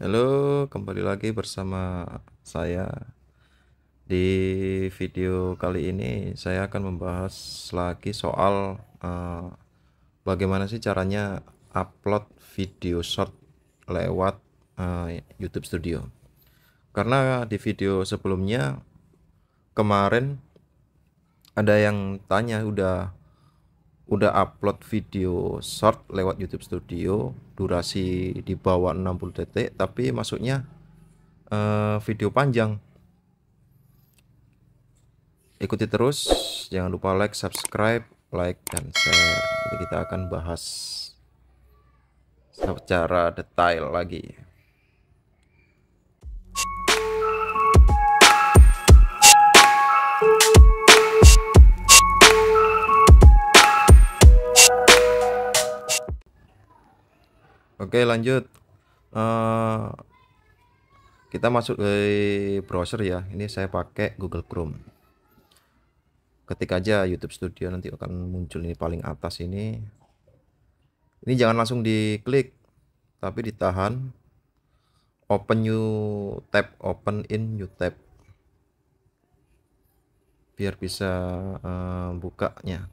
Halo, kembali lagi bersama saya. Di video kali ini saya akan membahas lagi soal uh, bagaimana sih caranya upload video short lewat uh, YouTube Studio. Karena di video sebelumnya kemarin ada yang tanya udah udah upload video short lewat YouTube Studio durasi di bawah 60 detik tapi masuknya uh, eh, video panjang ikuti terus jangan lupa like subscribe like dan share Jadi kita akan bahas secara detail lagi Oke lanjut uh, kita masuk ke browser ya ini saya pakai Google Chrome ketik aja YouTube Studio nanti akan muncul ini paling atas ini ini jangan langsung diklik tapi ditahan open new tab open in new tab biar bisa uh, bukanya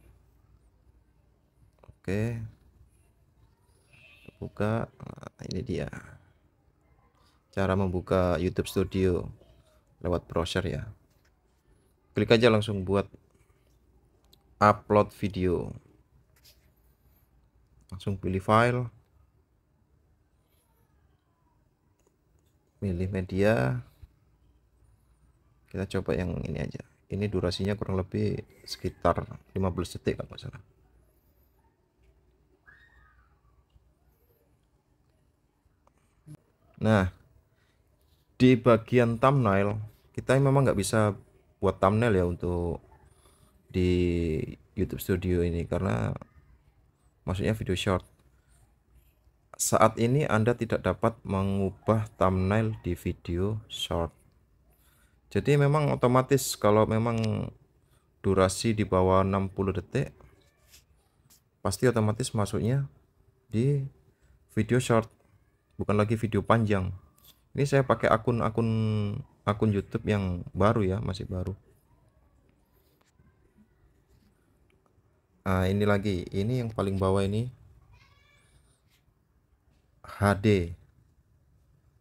oke okay buka nah, ini dia cara membuka YouTube Studio lewat browser ya klik aja langsung buat upload video langsung pilih file pilih media kita coba yang ini aja ini durasinya kurang lebih sekitar 15 detik kalau salah Nah, di bagian thumbnail kita memang nggak bisa buat thumbnail ya untuk di YouTube Studio ini karena maksudnya video short. Saat ini Anda tidak dapat mengubah thumbnail di video short. Jadi memang otomatis kalau memang durasi di bawah 60 detik pasti otomatis masuknya di video short bukan lagi video panjang ini saya pakai akun-akun akun YouTube yang baru ya masih baru nah, ini lagi ini yang paling bawah ini HD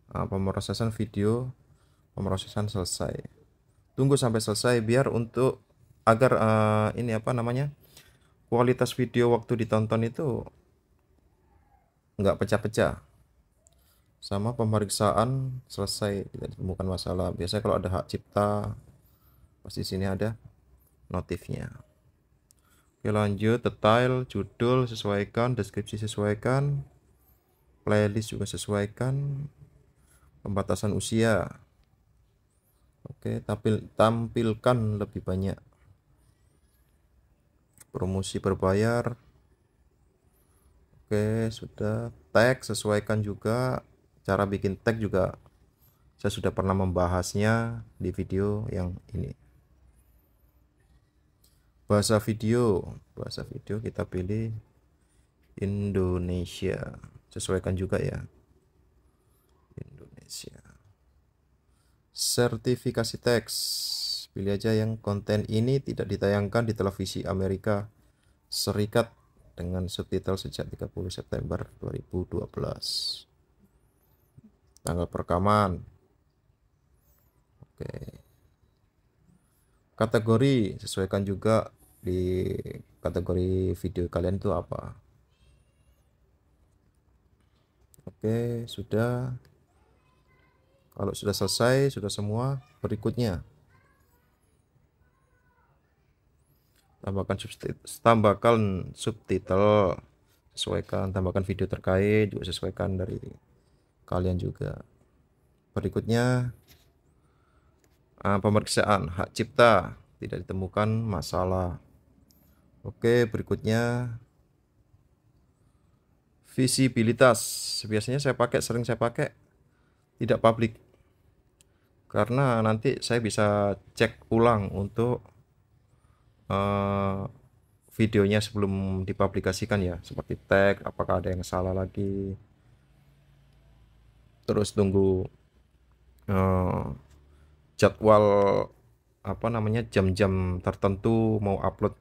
nah, pemrosesan video pemrosesan selesai tunggu sampai selesai biar untuk agar uh, ini apa namanya kualitas video waktu ditonton itu nggak pecah-pecah sama pemeriksaan selesai tidak ditemukan masalah biasanya kalau ada hak cipta pasti sini ada notifnya oke lanjut detail judul sesuaikan deskripsi sesuaikan playlist juga sesuaikan pembatasan usia oke tampil tampilkan lebih banyak promosi berbayar oke sudah tag sesuaikan juga cara bikin tag juga saya sudah pernah membahasnya di video yang ini bahasa video bahasa video kita pilih Indonesia sesuaikan juga ya Indonesia sertifikasi teks pilih aja yang konten ini tidak ditayangkan di televisi Amerika Serikat dengan subtitle sejak 30 September 2012 tanggal perekaman. Oke. Kategori sesuaikan juga di kategori video kalian itu apa. Oke, sudah. Kalau sudah selesai, sudah semua, berikutnya tambahkan subtitle, tambahkan subtitle sesuaikan tambahkan video terkait juga sesuaikan dari kalian juga. Berikutnya uh, pemeriksaan hak cipta tidak ditemukan masalah. Oke, berikutnya visibilitas. Biasanya saya pakai, sering saya pakai tidak publik. Karena nanti saya bisa cek ulang untuk uh, videonya sebelum dipublikasikan ya seperti tag apakah ada yang salah lagi terus tunggu uh, jadwal apa namanya jam-jam tertentu mau upload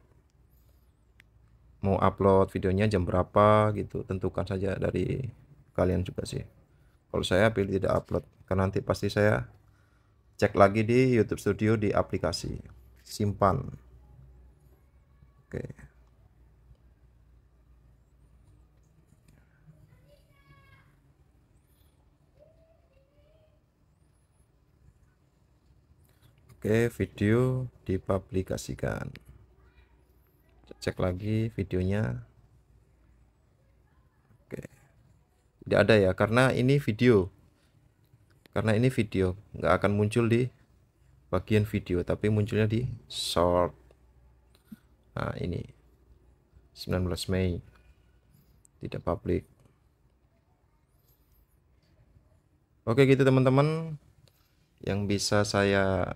mau upload videonya jam berapa gitu tentukan saja dari kalian juga sih kalau saya pilih tidak upload karena nanti pasti saya cek lagi di YouTube Studio di aplikasi simpan oke okay. Oke, video dipublikasikan. Cek lagi videonya. Oke. Tidak ada ya karena ini video. Karena ini video, nggak akan muncul di bagian video tapi munculnya di short. Nah, ini 19 Mei. Tidak publik. Oke gitu teman-teman yang bisa saya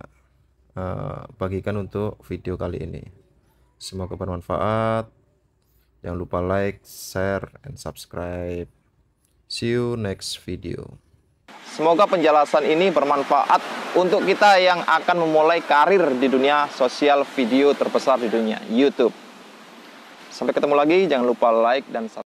Eh, bagikan untuk video kali ini semoga bermanfaat jangan lupa like share and subscribe see you next video Semoga penjelasan ini bermanfaat untuk kita yang akan memulai karir di dunia sosial video terbesar di dunia, YouTube. Sampai ketemu lagi, jangan lupa like dan subscribe.